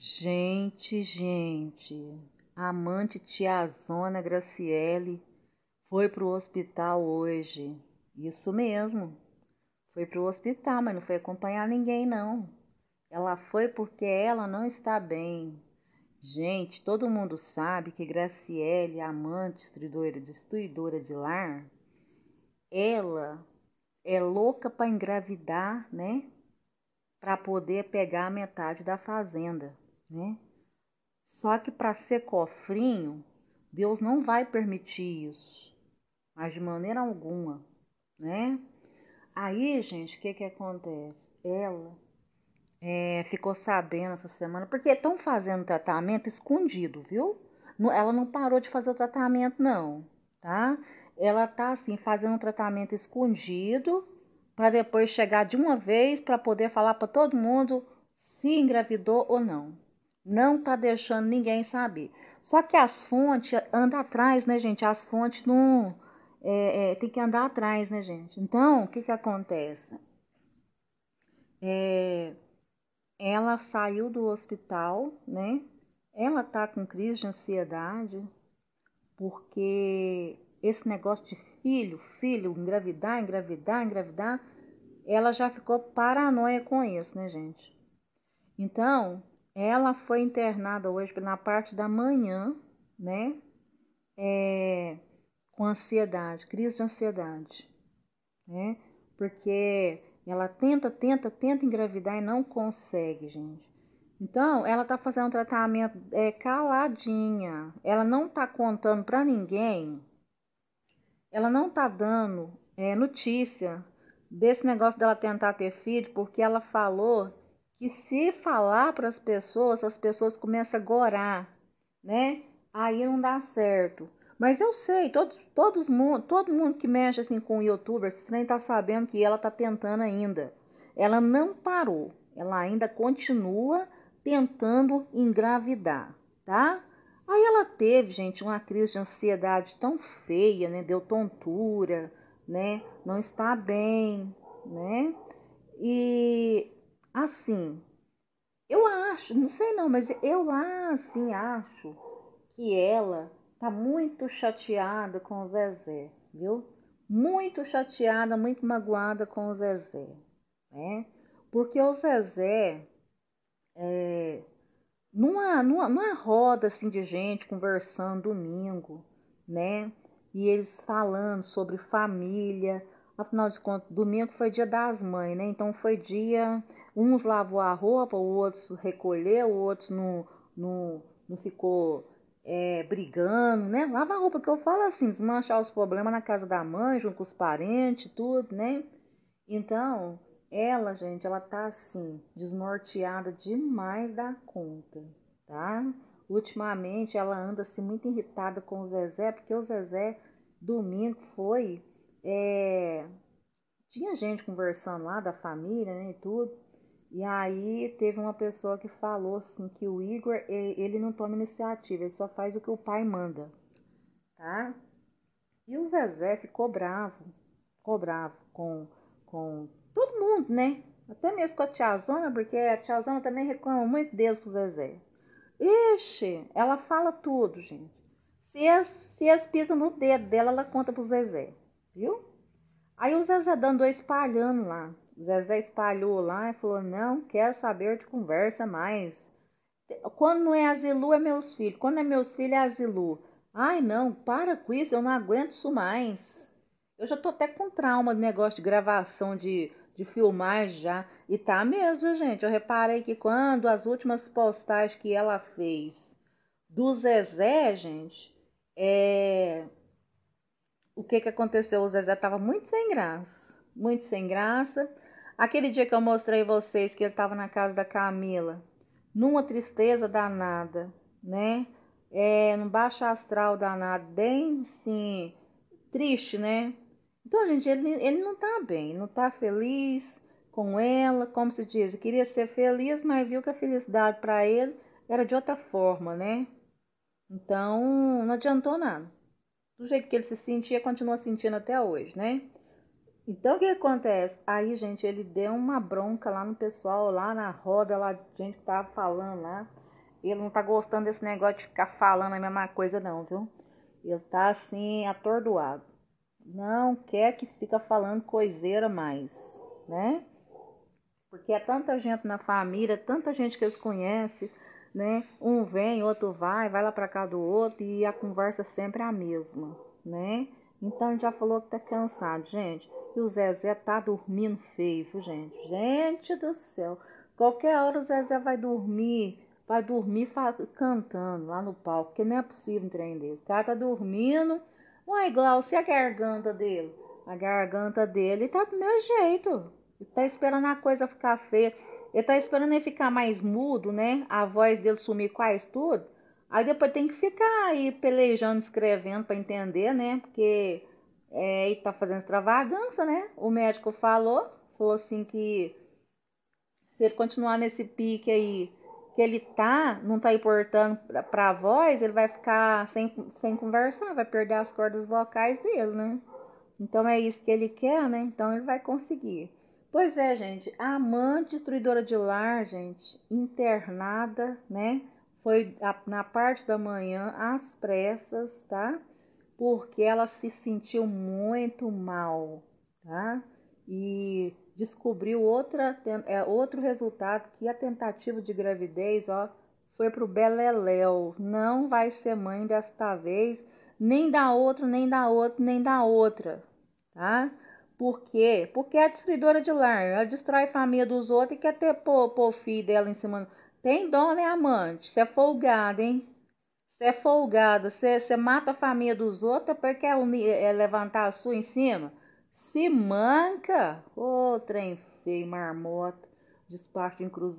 Gente, gente, a amante tiazona Graciele foi pro hospital hoje. Isso mesmo. Foi pro hospital, mas não foi acompanhar ninguém não. Ela foi porque ela não está bem. Gente, todo mundo sabe que Graciele, amante destruidora, destruidora de lar, ela é louca para engravidar, né? Para poder pegar a metade da fazenda né? Só que para ser cofrinho, Deus não vai permitir isso, mas de maneira alguma, né? Aí, gente, o que que acontece? Ela é, ficou sabendo essa semana, porque estão fazendo tratamento escondido, viu? Ela não parou de fazer o tratamento, não, tá? Ela tá assim, fazendo um tratamento escondido, para depois chegar de uma vez para poder falar para todo mundo se engravidou ou não. Não tá deixando ninguém saber. Só que as fontes andam atrás, né, gente? As fontes não. É, é, tem que andar atrás, né, gente? Então, o que, que acontece? É, ela saiu do hospital, né? Ela tá com crise de ansiedade, porque esse negócio de filho, filho, engravidar, engravidar, engravidar, ela já ficou paranoia com isso, né, gente? Então, ela foi internada hoje na parte da manhã, né? É, com ansiedade, crise de ansiedade, né? Porque ela tenta, tenta, tenta engravidar e não consegue, gente. Então, ela tá fazendo um tratamento é, caladinha. Ela não tá contando para ninguém. Ela não tá dando é, notícia desse negócio dela tentar ter filho, porque ela falou que se falar para as pessoas, as pessoas começam a gorar, né? Aí não dá certo. Mas eu sei, todos, todos mundo, todo mundo que mexe assim com youtuber, esse trem tá sabendo que ela tá tentando ainda. Ela não parou, ela ainda continua tentando engravidar, tá? Aí ela teve, gente, uma crise de ansiedade tão feia, né? Deu tontura, né? Não está bem, né? E assim, eu acho, não sei não, mas eu lá ah, assim acho que ela tá muito chateada com o Zezé, viu? Muito chateada, muito magoada com o Zezé, né? Porque o Zezé é, numa, numa, numa roda assim de gente conversando domingo, né? E eles falando sobre família, Afinal de contas, domingo foi dia das mães, né? Então foi dia. Uns lavou a roupa, outros recolheu, outros não, não, não ficou é, brigando, né? Lava a roupa, que eu falo assim, desmanchar os problemas na casa da mãe, junto com os parentes, tudo, né? Então, ela, gente, ela tá assim, desnorteada demais da conta, tá? Ultimamente ela anda assim muito irritada com o Zezé, porque o Zezé domingo foi é, tinha gente conversando lá da família né, e tudo. E aí teve uma pessoa que falou assim que o Igor ele não toma iniciativa, ele só faz o que o pai manda, tá? E o Zezé ficou bravo, ficou bravo com com todo mundo, né? Até mesmo com a Zona, porque a Tia Zona também reclama muito Deus com o Zezé. Ixi, ela fala tudo, gente. Se as se eles pisam no dedo dela, ela conta pro Zezé viu? Aí o Zezé andou espalhando lá. O Zezé espalhou lá e falou: Não quero saber de conversa mais. Quando não é Azilu, é meus filhos. Quando é meus filhos, é Azilu. Ai, não, para com isso, eu não aguento isso mais. Eu já tô até com trauma do negócio de gravação, de, de filmar já. E tá mesmo, gente. Eu reparei que quando as últimas postagens que ela fez do Zezé, gente, é, o que, que aconteceu? O Zezé estava muito sem graça, muito sem graça. Aquele dia que eu mostrei vocês que ele estava na casa da Camila, numa tristeza danada, né? É, num baixo astral danado, bem sim, triste, né? Então, gente, ele, ele não tá bem, não tá feliz com ela, como se diz, ele queria ser feliz, mas viu que a felicidade para ele era de outra forma, né? Então, não adiantou nada do jeito que ele se sentia, continua sentindo até hoje, né? Então o que acontece? Aí, gente, ele deu uma bronca lá no pessoal, lá na roda, lá de gente que tava falando lá. Ele não tá gostando desse negócio de ficar falando a mesma coisa, não, viu? Ele tá assim, atordoado. Não quer que fica falando coiseira mais, né? Porque é tanta gente na família, tanta gente que eles conhecem né? Um vem, outro vai, vai lá para cá do outro e a conversa sempre é a mesma, né? Então já falou que tá cansado, gente. E o Zezé tá dormindo feio, viu, gente? Gente do céu. Qualquer hora o Zezé vai dormir, vai dormir cantando lá no palco, porque não é possível um trem desse. O cara tá dormindo. Uai, Glaucio, e a garganta dele? A garganta dele tá do meu jeito. Tá esperando a coisa ficar feia. Ele tá esperando ele ficar mais mudo, né? A voz dele sumir quase tudo. Aí depois tem que ficar aí pelejando, escrevendo para entender, né? Porque é, ele tá fazendo extravagância, né? O médico falou, falou assim que se ele continuar nesse pique aí que ele tá, não tá importando para a voz, ele vai ficar sem, sem conversar, vai perder as cordas vocais dele, né? Então é isso que ele quer, né? Então ele vai conseguir. Pois é, gente. A amante destruidora de lar, gente, internada, né? Foi na parte da manhã, às pressas, tá? Porque ela se sentiu muito mal, tá? E descobriu outra, é, outro resultado que a tentativa de gravidez, ó, foi pro Beleléu. Não vai ser mãe desta vez, nem da outra, nem da outra, nem da outra, tá? Por quê? Porque é destruidora de lar. Ela destrói a família dos outros e quer ter pô pô filho dela em cima. Tem dona né, e amante. Você é folgada, hein? Você é folgada. Você, mata a família dos outros é porque quer unir, é, é levantar a sua em cima. Se manca. Ô, oh, trem feio, marmota. Despacho de cruzado.